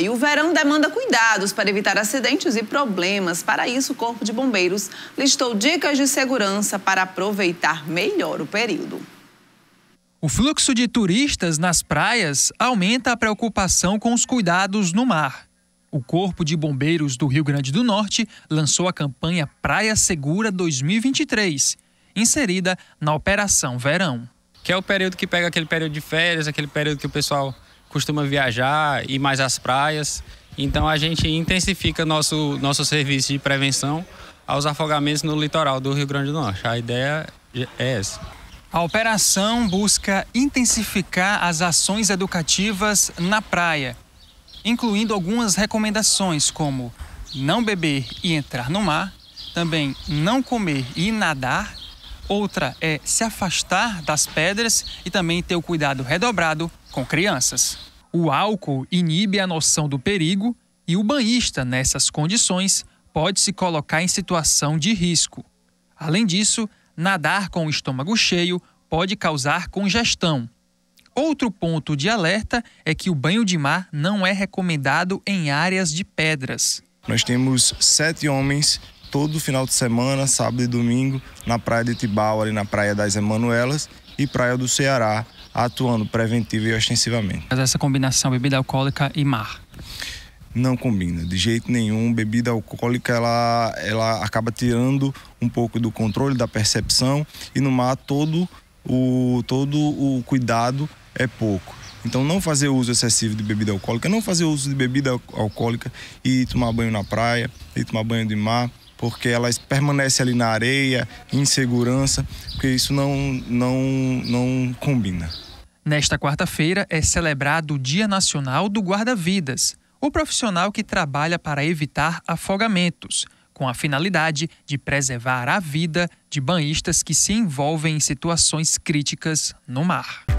E o verão demanda cuidados para evitar acidentes e problemas. Para isso, o Corpo de Bombeiros listou dicas de segurança para aproveitar melhor o período. O fluxo de turistas nas praias aumenta a preocupação com os cuidados no mar. O Corpo de Bombeiros do Rio Grande do Norte lançou a campanha Praia Segura 2023, inserida na Operação Verão. Que é o período que pega aquele período de férias, aquele período que o pessoal costuma viajar e mais às praias. Então a gente intensifica nosso, nosso serviço de prevenção aos afogamentos no litoral do Rio Grande do Norte. A ideia é essa. A operação busca intensificar as ações educativas na praia, incluindo algumas recomendações como não beber e entrar no mar, também não comer e nadar, outra é se afastar das pedras e também ter o cuidado redobrado com crianças. O álcool inibe a noção do perigo e o banhista, nessas condições, pode se colocar em situação de risco. Além disso, nadar com o estômago cheio pode causar congestão. Outro ponto de alerta é que o banho de mar não é recomendado em áreas de pedras. Nós temos sete homens todo final de semana, sábado e domingo, na praia de Tibau, ali na praia das Emanuelas, e Praia do Ceará, atuando preventivo e ostensivamente. Mas essa combinação bebida alcoólica e mar? Não combina, de jeito nenhum. Bebida alcoólica ela, ela acaba tirando um pouco do controle, da percepção e no mar todo o, todo o cuidado é pouco. Então, não fazer uso excessivo de bebida alcoólica, não fazer uso de bebida alcoólica e tomar banho na praia, e tomar banho de mar, porque elas permanecem ali na areia, em segurança, porque isso não, não, não combina. Nesta quarta-feira é celebrado o Dia Nacional do Guarda-Vidas, o profissional que trabalha para evitar afogamentos, com a finalidade de preservar a vida de banhistas que se envolvem em situações críticas no mar.